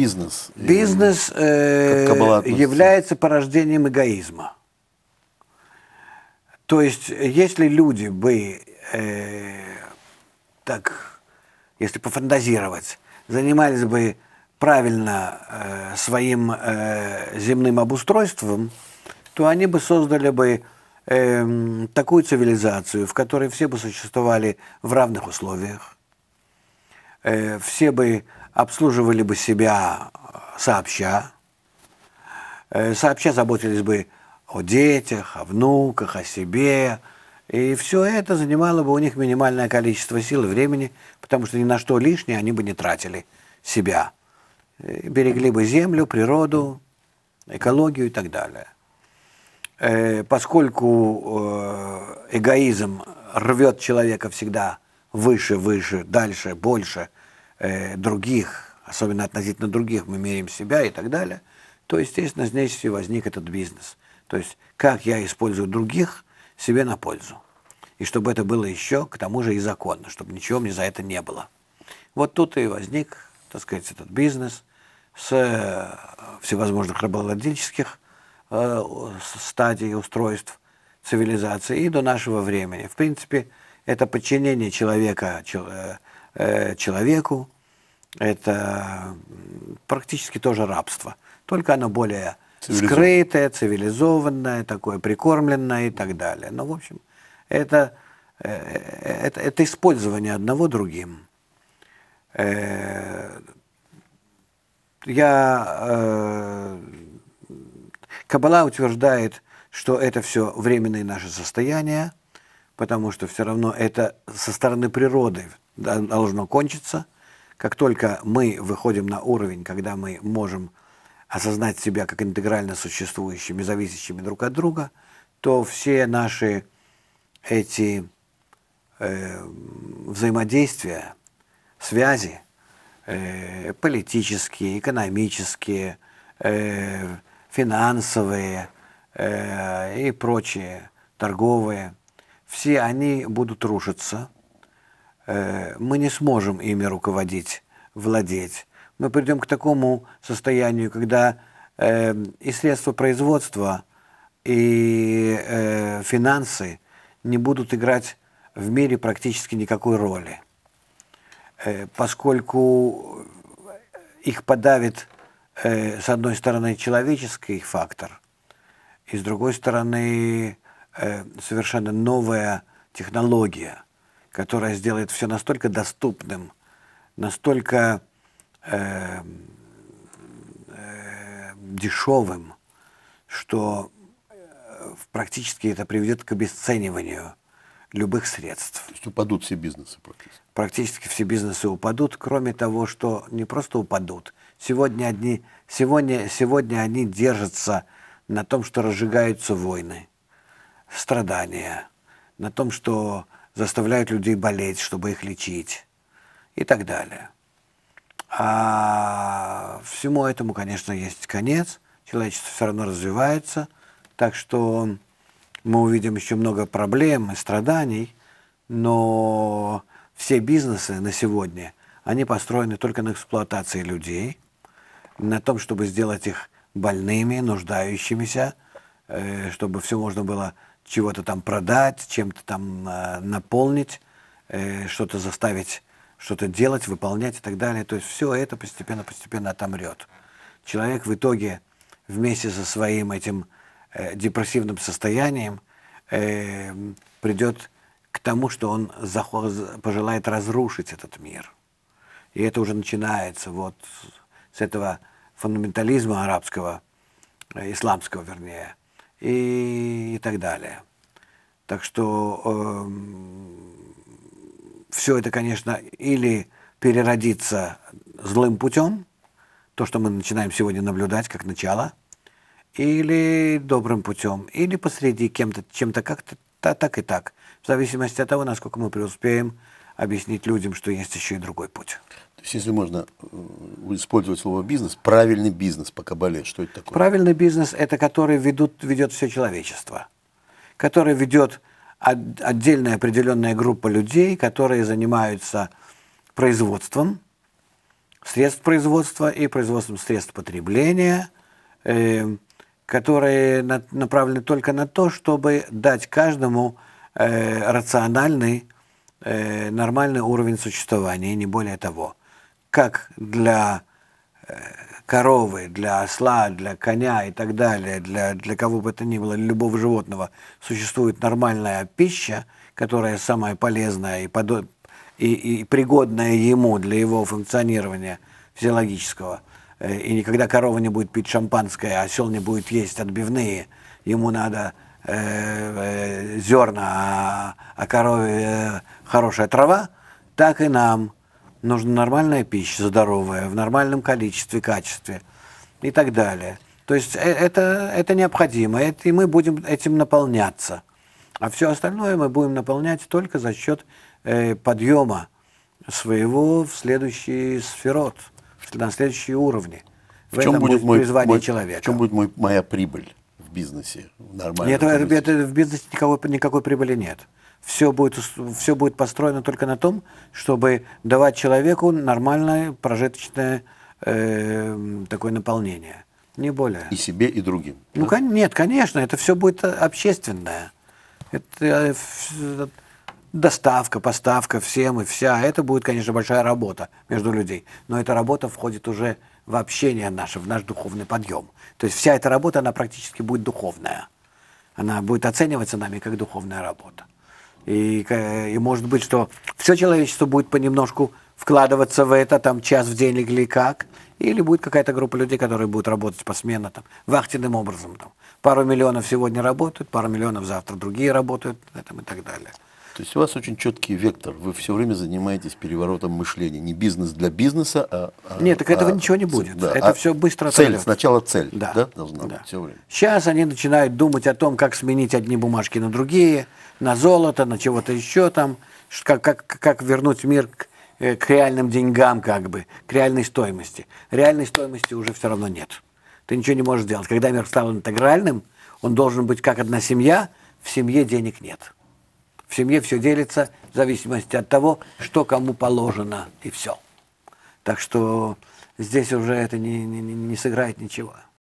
бизнес. Э, бизнес э, является порождением эгоизма. То есть, если люди бы, э, так, если пофантазировать, занимались бы правильно э, своим э, земным обустройством, то они бы создали бы э, такую цивилизацию, в которой все бы существовали в равных условиях, э, все бы обслуживали бы себя э, сообща, э, сообща заботились бы о детях, о внуках, о себе. И все это занимало бы у них минимальное количество сил и времени, потому что ни на что лишнее они бы не тратили себя. Э, берегли бы землю, природу, экологию и так далее. Поскольку эгоизм рвет человека всегда выше, выше, дальше, больше – Э, других, особенно относительно других, мы меряем себя и так далее, то, естественно, здесь и возник этот бизнес. То есть, как я использую других себе на пользу. И чтобы это было еще, к тому же, и законно, чтобы ничего мне за это не было. Вот тут и возник, так сказать, этот бизнес с э, всевозможных рабовладельческих э, стадий устройств цивилизации и до нашего времени. В принципе, это подчинение человека э, Э, человеку. Это практически тоже рабство, только оно более цивилизованное. скрытое, цивилизованное, такое прикормленное и так далее. Но, ну, в общем, это, э, э, это, это использование одного другим. я, э, Каббала утверждает, что это все временные наши состояния, потому что все равно это со стороны природы должно кончиться. Как только мы выходим на уровень, когда мы можем осознать себя как интегрально существующими, зависящими друг от друга, то все наши эти э, взаимодействия, связи, э, политические, экономические, э, финансовые э, и прочие, торговые, все они будут рушиться – Э, мы не сможем ими руководить, владеть. Мы придем к такому состоянию, когда э, и средства производства, и э, финансы не будут играть в мире практически никакой роли, поскольку их подавит, с одной стороны, человеческий фактор, и с другой стороны, совершенно новая технология – которая сделает все настолько доступным, настолько эм, эм, э, э, дешевым, что практически это приведет к обесцениванию любых средств. То есть упадут все бизнесы практически? Практически все бизнесы упадут, кроме того, что не просто упадут. Сегодня одни, сегодня, сегодня они держатся на том, что разжигаются войны, страдания, на том, что заставляют людей болеть, чтобы их лечить и так далее. А всему этому, конечно, есть конец. Человечество все равно развивается. Так что мы увидим еще много проблем и страданий, но все бизнесы на сегодня, они построены только на эксплуатации людей, на том, чтобы сделать их больными, нуждающимися, э, чтобы все можно было чего-то там продать, чем-то там э, наполнить, э, что-то заставить, что-то делать, выполнять и так далее. То есть все это постепенно-постепенно отомрет. Человек в итоге вместе со своим этим э, депрессивным состоянием э, придет к тому, что он пожелает разрушить этот мир. И это уже начинается вот с этого фундаментализма арабского, э, исламского вернее, и, и так далее. Так что э, эм, все это, конечно, или переродится злым путем, то, что мы начинаем сегодня наблюдать как начало, или добрым путем, или посреди кем-то, чем-то как-то, так и так, в зависимости от того, насколько мы преуспеем объяснить людям, что есть еще и другой путь. То есть, если можно э, использовать слово бизнес, правильный бизнес пока болеет, что это такое? Правильный бизнес – это который ведут, ведет все человечество, который ведет от, отдельная определенная группа людей, которые занимаются производством средств производства и производством средств потребления, э, которые на, направлены только на то, чтобы дать каждому э, рациональный э, нормальный уровень существования, не более того. Как для э, коровы, для осла, для коня и так далее, для, для кого бы это ни было, для любого животного существует нормальная пища, которая самая полезная и, подо... и, и пригодная ему для его функционирования физиологического. Э, и никогда корова не будет пить шампанское, а осел не будет есть отбивные. Ему надо э, э, зерна, а а корове э, хорошая трава, так и нам нужна нормальная пища, здоровая, в нормальном количестве, качестве и так далее. То есть э, это, это необходимо, это, и мы будем этим наполняться. А все остальное мы будем наполнять только за счет э, подъема своего в следующий сферот, на следующие уровни. В, в чем этом будет мой, мой, человека. В чем будет мой, моя прибыль? в бизнесе. нормально. нет, бизнесе. Это, это в бизнесе никакого, никакой прибыли нет. Все будет, все будет построено только на том, чтобы давать человеку нормальное прожиточное э, такое наполнение. Не более. И себе, и другим. Ну, да? кон- нет, конечно, это все будет э, общественное. Это э, доставка, поставка всем и вся. Это будет, конечно, большая работа между людей. Но эта работа входит уже в общение наше, в наш духовный подъем. То есть вся эта работа, она практически будет духовная. Она будет оцениваться нами как духовная работа. И, и может быть, что все человечество будет понемножку вкладываться в это, там, час в день или как, или будет какая-то группа людей, которые будут работать по посменно, там, вахтенным образом, там. Пару миллионов сегодня работают, пару миллионов завтра другие работают, там, и так далее. То есть у вас очень четкий вектор. Вы все время занимаетесь переворотом мышления. Не бизнес для бизнеса, а... а нет, так этого а, ничего не будет. Да, это а все быстро Цель, отойдет. сначала цель, да, да должна да. быть все время. Сейчас они начинают думать о том, как сменить одни бумажки на другие, на золото, на чего-то еще там, как, как, как вернуть мир к, э, к реальным деньгам, как бы, к реальной стоимости. Реальной стоимости уже все равно нет. Ты ничего не можешь сделать. Когда мир стал интегральным, он должен быть как одна семья, в семье денег нет. В семье все делится в зависимости от того, что кому положено, и все. Так что здесь уже это не, не, не сыграет ничего.